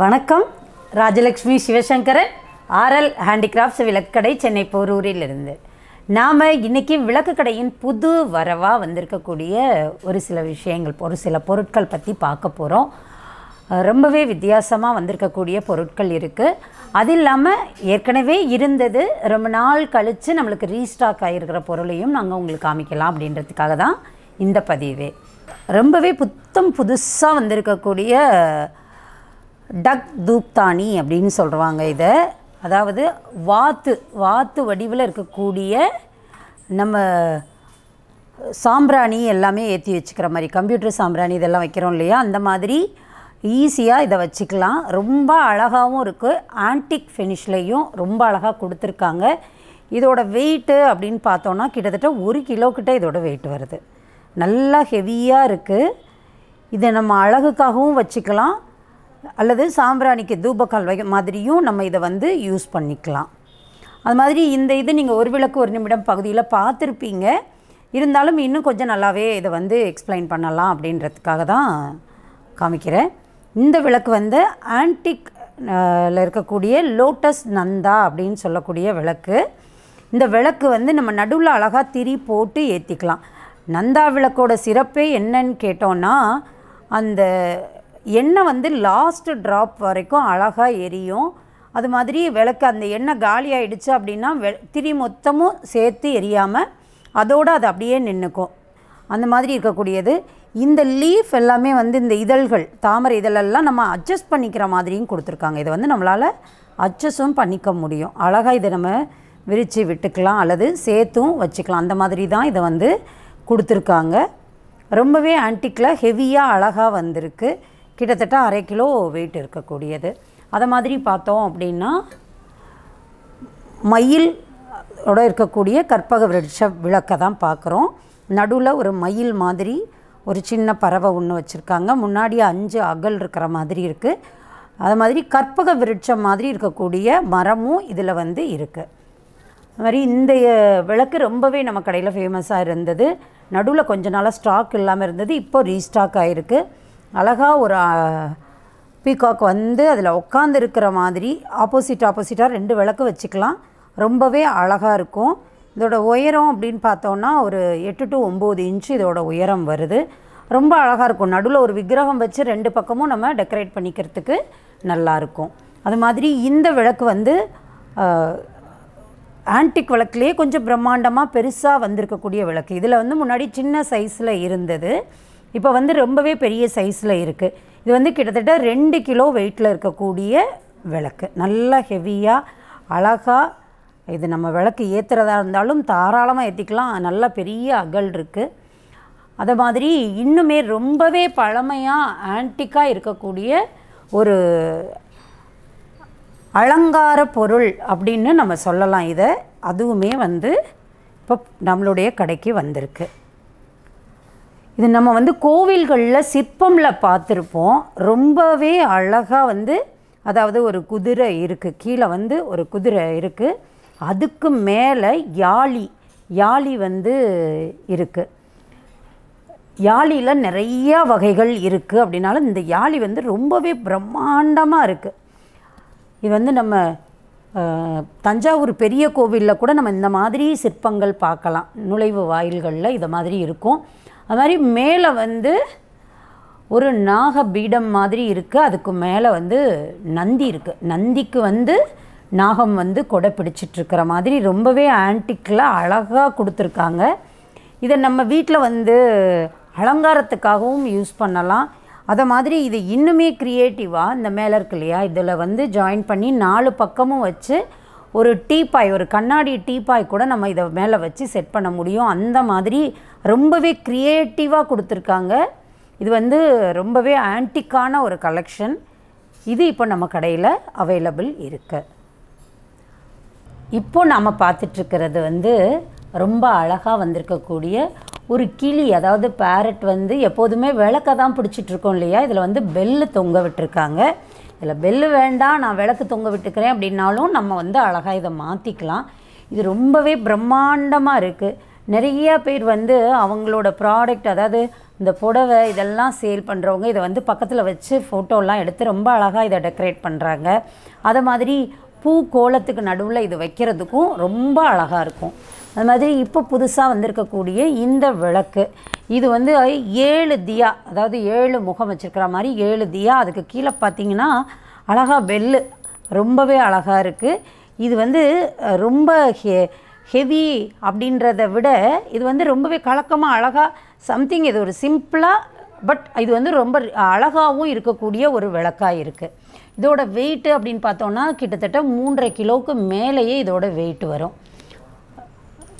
வணக்கம் Rajalakshmi Sivasankaran RL handicrafts விளக்கடை சென்னை போரூரிலிருந்து நாம் இன்றைக்கி கடையின் புது வரவாக வந்திருக்கக்கூடிய ஒரு சில விஷயங்கள் ஒரு சில பொருட்கள் பற்றி பார்க்க போகிறோம் ரொம்பவே வித்தியாசமாக வந்திருக்கக்கூடிய பொருட்கள் இருக்குது அது இல்லாமல் ஏற்கனவே இருந்தது ரொம்ப நாள் கழித்து நம்மளுக்கு ரீஸ்டாக் ஆகிருக்கிற பொருளையும் நாங்கள் உங்களுக்கு காமிக்கலாம் அப்படின்றதுக்காக தான் இந்த பதிவு ரொம்பவே புத்தம் புதுசாக வந்திருக்கக்கூடிய டக் தூப்தானி அப்படின்னு சொல்கிறாங்க இதை அதாவது வாத்து வாத்து வடிவில் இருக்கக்கூடிய நம்ம சாம்பிராணி எல்லாமே ஏற்றி வச்சுக்கிற மாதிரி கம்ப்யூட்டர் சாம்பிராணி இதெல்லாம் வைக்கிறோம் இல்லையா அந்த மாதிரி ஈஸியாக இதை வச்சுக்கலாம் ரொம்ப அழகாகவும் இருக்குது ஆன்டிக் ஃபினிஷ்லேயும் ரொம்ப அழகாக கொடுத்துருக்காங்க இதோட வெயிட்டு அப்படின்னு பார்த்தோன்னா கிட்டத்தட்ட ஒரு கிலோ கிட்ட இதோட வெயிட் வருது நல்லா ஹெவியாக இருக்குது இதை நம்ம அழகுக்காகவும் வச்சுக்கலாம் அல்லது சாம்பிராணிக்கு தூபக்கால் வகை மாதிரியும் நம்ம இதை வந்து யூஸ் பண்ணிக்கலாம் அது மாதிரி இந்த இது நீங்கள் ஒரு விளக்கு ஒரு நிமிடம் பகுதியில் பார்த்துருப்பீங்க இருந்தாலும் இன்னும் கொஞ்சம் நல்லாவே இதை வந்து எக்ஸ்பிளைன் பண்ணலாம் அப்படின்றதுக்காக தான் காமிக்கிறேன் இந்த விளக்கு வந்து ஆன்டிக் இருக்கக்கூடிய லோட்டஸ் நந்தா அப்படின்னு சொல்லக்கூடிய விளக்கு இந்த விளக்கு வந்து நம்ம நடுவில் அழகாக திரி போட்டு ஏற்றிக்கலாம் நந்தா விளக்கோட சிறப்பே என்னன்னு கேட்டோன்னா அந்த எண்ணெய் வந்து லாஸ்ட்டு ட்ராப் வரைக்கும் அழகாக எரியும் அது மாதிரி விளக்கு அந்த எண்ணெய் காலி ஆகிடுச்சு அப்படின்னா வெ திரி மொத்தமும் சேர்த்து எரியாமல் அதோடு அது அப்படியே நின்றுக்கும் அந்த மாதிரி இருக்கக்கூடியது இந்த லீஃப் எல்லாமே வந்து இந்த இதழ்கள் தாமரை இதழெல்லாம் நம்ம அட்ஜஸ்ட் பண்ணிக்கிற மாதிரியும் கொடுத்துருக்காங்க இதை வந்து நம்மளால் அட்ஜஸ்ட்டும் பண்ணிக்க முடியும் அழகாக இதை நம்ம விரித்து விட்டுக்கலாம் அல்லது சேர்த்தும் வச்சுக்கலாம் அந்த மாதிரி தான் இதை வந்து கொடுத்துருக்காங்க ரொம்பவே ஆன்டிக்கில் ஹெவியாக அழகாக வந்திருக்கு கிட்டத்தட்ட அரை கிலோ வெயிட் இருக்கக்கூடியது அதை மாதிரி பார்த்தோம் அப்படின்னா மயில் ஓட இருக்கக்கூடிய கற்பக விருட்ச விளக்கை தான் பார்க்குறோம் நடுவில் ஒரு மயில் மாதிரி ஒரு சின்ன பறவை ஒன்று வச்சுருக்காங்க முன்னாடி அஞ்சு அகல் இருக்கிற மாதிரி இருக்குது அது மாதிரி கற்பக விருட்சம் மாதிரி இருக்கக்கூடிய மரமும் இதில் வந்து இருக்குது அது மாதிரி இந்த விளக்கு ரொம்பவே நம்ம கடையில் ஃபேமஸாக இருந்தது நடுவில் கொஞ்ச நாளாக ஸ்டாக் இல்லாமல் இருந்தது இப்போ ரீஸ்டாக் ஆகிருக்கு அழகாக ஒரு பீகாக் வந்து அதில் உட்காந்து இருக்கிற மாதிரி ஆப்போசிட் ஆப்போசிட்டாக ரெண்டு விளக்கு வச்சுக்கலாம் ரொம்பவே அழகாக இருக்கும் இதோட உயரம் அப்படின்னு பார்த்தோன்னா ஒரு எட்டு டு ஒம்பது இன்ச்சு இதோட உயரம் வருது ரொம்ப அழகாக இருக்கும் நடுவில் ஒரு விக்கிரகம் வச்சு ரெண்டு பக்கமும் நம்ம டெக்கரேட் பண்ணிக்கிறதுக்கு நல்லாயிருக்கும் அது மாதிரி இந்த விளக்கு வந்து ஆன்டிக் விளக்குலேயே கொஞ்சம் பிரம்மாண்டமாக பெருசாக வந்திருக்கக்கூடிய விளக்கு இதில் வந்து முன்னாடி சின்ன சைஸில் இருந்தது இப்போ வந்து ரொம்பவே பெரிய சைஸில் இருக்குது இது வந்து கிட்டத்தட்ட ரெண்டு கிலோ வெயிட்டில் இருக்கக்கூடிய விளக்கு நல்லா ஹெவியாக அழகாக இது நம்ம விளக்கு ஏற்றுறதா இருந்தாலும் தாராளமாக ஏற்றிக்கலாம் நல்ல பெரிய அகல் இருக்குது அதை மாதிரி இன்னுமே ரொம்பவே பழமையாக ஆன்டிக்காக இருக்கக்கூடிய ஒரு அலங்கார பொருள் அப்படின்னு நம்ம சொல்லலாம் இதை அதுவுமே வந்து இப்போ நம்மளுடைய கடைக்கு வந்திருக்கு இது நம்ம வந்து கோவில்களில் சிற்பமில் பார்த்துருப்போம் ரொம்பவே அழகாக வந்து அதாவது ஒரு குதிரை இருக்குது கீழே வந்து ஒரு குதிரை இருக்குது அதுக்கு மேலே யாழி யாழி வந்து இருக்குது யாழியில் நிறைய வகைகள் இருக்குது அப்படின்னாலும் இந்த யாழி வந்து ரொம்பவே பிரம்மாண்டமாக இருக்குது இது வந்து நம்ம தஞ்சாவூர் பெரிய கோவிலில் கூட நம்ம இந்த மாதிரி சிற்பங்கள் பார்க்கலாம் நுழைவு வாயில்களில் இதை மாதிரி இருக்கும் அது மாதிரி மேலே வந்து ஒரு நாக பீடம் மாதிரி இருக்குது அதுக்கு மேலே வந்து நந்தி இருக்குது நந்திக்கு வந்து நாகம் வந்து கொடை பிடிச்சிட்ருக்கிற மாதிரி ரொம்பவே ஆன்டிக்கில் அழகாக கொடுத்துருக்காங்க இதை நம்ம வீட்டில் வந்து அலங்காரத்துக்காகவும் யூஸ் பண்ணலாம் அதை மாதிரி இது இன்னுமே க்ரியேட்டிவாக இந்த மேலே இருக்கு இல்லையா இதில் வந்து ஜாயின் பண்ணி நாலு பக்கமும் வச்சு ஒரு டீப்பாய் ஒரு கண்ணாடி டீப்பாய் கூட நம்ம இதை மேலே வச்சு செட் பண்ண முடியும் அந்த மாதிரி ரொம்பவே க்ரியேட்டிவாக கொடுத்துருக்காங்க இது வந்து ரொம்பவே ஆன்டிக்கான ஒரு கலெக்ஷன் இது இப்போ நம்ம கடையில் அவைலபிள் இருக்குது இப்போ நாம் பார்த்துட்ருக்கிறது வந்து ரொம்ப அழகாக வந்திருக்கக்கூடிய ஒரு கிளி அதாவது பேரட் வந்து எப்போதுமே விளக்க தான் பிடிச்சிட்ருக்கோம் இல்லையா இதில் வந்து பெல்லு தொங்க விட்டுருக்காங்க இதில் பெல்லு வேண்டாம் நான் விளக்கு தொங்க விட்டுக்கிறேன் அப்படின்னாலும் நம்ம வந்து அழகாக இதை மாற்றிக்கலாம் இது ரொம்பவே பிரம்மாண்டமாக இருக்குது நிறையா பேர் வந்து அவங்களோட ப்ராடக்ட் அதாவது இந்த புடவை இதெல்லாம் சேல் பண்ணுறவங்க இதை வந்து பக்கத்தில் வச்சு ஃபோட்டோலாம் எடுத்து ரொம்ப அழகாக இதை டெக்கரேட் பண்ணுறாங்க அதை மாதிரி பூ கோலத்துக்கு நடுவில் இது வைக்கிறதுக்கும் ரொம்ப அழகாக இருக்கும் அது மாதிரி இப்போ புதுசாக வந்திருக்கக்கூடிய இந்த விளக்கு இது வந்து ஏழு தியா அதாவது ஏழு முகம் வச்சுருக்கிற மாதிரி ஏழு தியா அதுக்கு கீழே பார்த்தீங்கன்னா அழகாக வெள்ளு ரொம்பவே அழகாக இருக்குது இது வந்து ரொம்ப ஹெ ஹெவி அப்படின்றத விட இது வந்து ரொம்பவே கலக்கமாக அழகாக சம்திங் இது ஒரு சிம்பிளாக பட் இது வந்து ரொம்ப அழகாகவும் இருக்கக்கூடிய ஒரு விளக்காக இருக்குது இதோட வெயிட்டு அப்படின்னு பார்த்தோன்னா கிட்டத்தட்ட மூன்றரை கிலோவுக்கு மேலேயே இதோட வெயிட் வரும்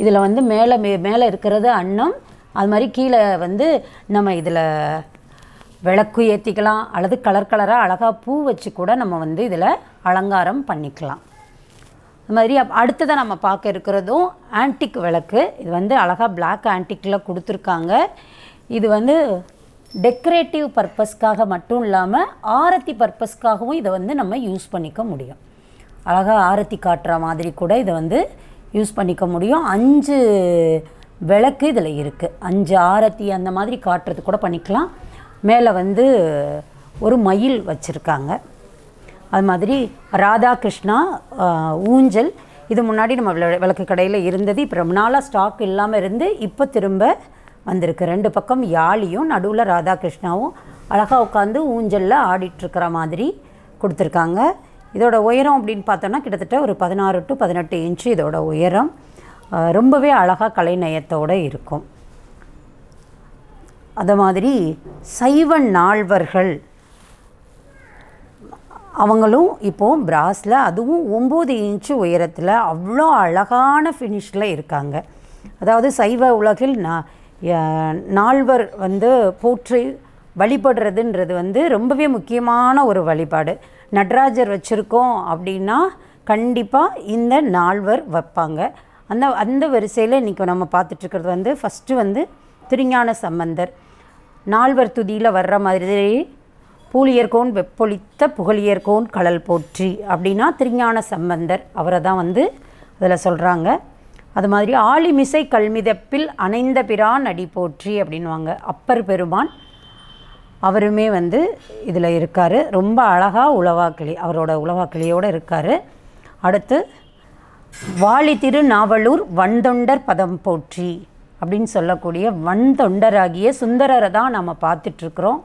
இதில் வந்து மேலே மே மேலே இருக்கிறது அன்னம் அது மாதிரி கீழே வந்து நம்ம இதில் விளக்கு ஏற்றிக்கலாம் அல்லது கலர் கலராக அழகாக பூ வச்சு கூட நம்ம வந்து இதில் அலங்காரம் பண்ணிக்கலாம் அது மாதிரி அடுத்ததை நம்ம பார்க்க இருக்கிறதும் ஆன்டிக் விளக்கு இது வந்து அழகாக பிளாக் ஆன்டிக்கில் கொடுத்துருக்காங்க இது வந்து டெக்கரேட்டிவ் பர்பஸ்க்காக மட்டும் இல்லாமல் ஆரத்தி பர்பஸ்க்காகவும் இதை வந்து நம்ம யூஸ் பண்ணிக்க முடியும் அழகாக ஆரத்தி காட்டுற மாதிரி கூட இதை வந்து யூஸ் பண்ணிக்க முடியும் அஞ்சு விளக்கு இதில் இருக்குது அஞ்சு ஆரத்தி அந்த மாதிரி காட்டுறது கூட பண்ணிக்கலாம் மேலே வந்து ஒரு மயில் வச்சுருக்காங்க அது மாதிரி ராதாகிருஷ்ணா ஊஞ்சல் இது முன்னாடி நம்ம விளக்கு கடையில் இருந்தது இப்போ ரொம்ப நாளாக ஸ்டாக் இல்லாமல் இருந்து இப்போ திரும்ப வந்திருக்கு ரெண்டு பக்கம் யாழியும் நடுவில் ராதாகிருஷ்ணாவும் அழகாக உட்காந்து ஊஞ்சலில் ஆடிட்டுருக்கிற மாதிரி கொடுத்துருக்காங்க இதோட உயரம் அப்படின்னு பார்த்தோன்னா கிட்டத்தட்ட ஒரு பதினாறு டு பதினெட்டு இன்ச்சு இதோட உயரம் ரொம்பவே அழகாக கலைநயத்தோடு இருக்கும் அது மாதிரி சைவ நால்வர்கள் அவங்களும் இப்போது பிராஸில் அதுவும் ஒம்பது இன்ச்சு உயரத்தில் அவ்வளோ அழகான ஃபினிஷில் இருக்காங்க அதாவது சைவ உலகில் நால்வர் வந்து போற்றி வழிபடுறதுன்றது வந்து ரொம்பவே முக்கியமான ஒரு வழிபாடு நடராஜர் வச்சுருக்கோம் அப்படின்னா கண்டிப்பாக இந்த நால்வர் வைப்பாங்க அந்த அந்த வரிசையில் இன்றைக்கி நம்ம பார்த்துட்ருக்கிறது வந்து ஃபஸ்ட்டு வந்து திருஞான சம்பந்தர் நால்வர் துதியில் வர்ற மாதிரி பூலியர்கோன் வெப்பொழித்த புகழியர்கோன் கடல் போற்றி அப்படின்னா திருஞான சம்பந்தர் அவரை தான் வந்து அதில் சொல்கிறாங்க அது மாதிரி ஆளிமிசை கல்மிதப்பில் அணைந்த பிரான் அடி போற்றி அப்படின்வாங்க அப்பர் பெருமான் அவருமே வந்து இதில் இருக்கார் ரொம்ப அழகாக உளவாக்கிளி அவரோட உளவாக்கிளியோடு இருக்கார் அடுத்து வாலி திரு நாவலூர் வந்தொண்டர் பதம் போற்றி அப்படின்னு சொல்லக்கூடிய வண்தொண்டராகிய சுந்தரரை தான் நம்ம பார்த்துட்ருக்குறோம்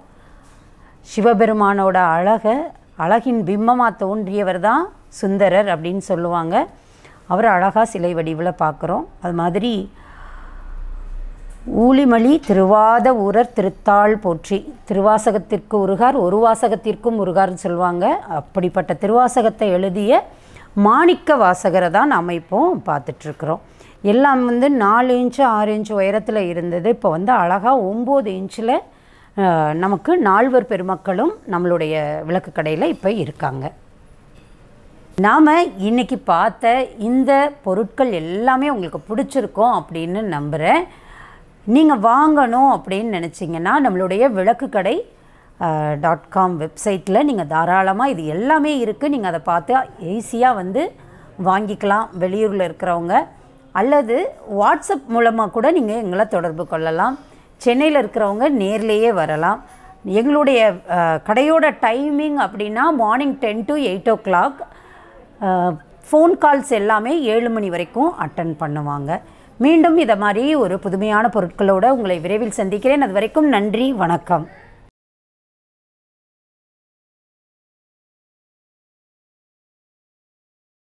சிவபெருமானோட அழகை அழகின் பிம்பமாக தோன்றியவர் தான் சுந்தரர் அப்படின்னு சொல்லுவாங்க அவர் அழகாக சிலை வடிவில் பார்க்குறோம் அது மாதிரி ஊழிமொழி திருவாத ஊரர் திருத்தாள் போற்றி திருவாசகத்திற்கு உருகார் ஒரு வாசகத்திற்கும் உருகார்னு சொல்லுவாங்க அப்படிப்பட்ட திருவாசகத்தை எழுதிய மாணிக்க வாசகரை தான் நாம் இப்போது பார்த்துட்ருக்குறோம் எல்லாம் வந்து நாலு இன்ச்சு ஆறு இன்ச்சு உயரத்தில் இருந்தது இப்போ வந்து அழகாக ஒம்பது இன்ச்சில் நமக்கு நால்வர் பெருமக்களும் நம்மளுடைய விளக்கு கடையில் இப்போ இருக்காங்க நாம் இன்றைக்கி பார்த்த இந்த பொருட்கள் எல்லாமே உங்களுக்கு பிடிச்சிருக்கோம் அப்படின்னு நம்புகிறேன் நீங்கள் வாங்கணும் அப்படின்னு நினச்சிங்கன்னா நம்மளுடைய விளக்கு கடை டாட் காம் வெப்சைட்டில் நீங்கள் தாராளமாக இது எல்லாமே இருக்குது நீங்கள் அதை பார்த்து ஈஸியாக வந்து வாங்கிக்கலாம் வெளியூரில் இருக்கிறவங்க அல்லது வாட்ஸ்அப் மூலமாக கூட நீங்கள் எங்களை தொடர்பு கொள்ளலாம் சென்னையில் இருக்கிறவங்க நேர்லேயே வரலாம் எங்களுடைய கடையோட டைமிங் அப்படின்னா morning ten to eight o'clock phone calls எல்லாமே ஏழு மணி வரைக்கும் அட்டன் பண்ணுவாங்க மீண்டும் இதை மாதிரி ஒரு புதுமையான பொருட்களோடு உங்களை விரைவில் சந்திக்கிறேன் அது வரைக்கும் நன்றி வணக்கம்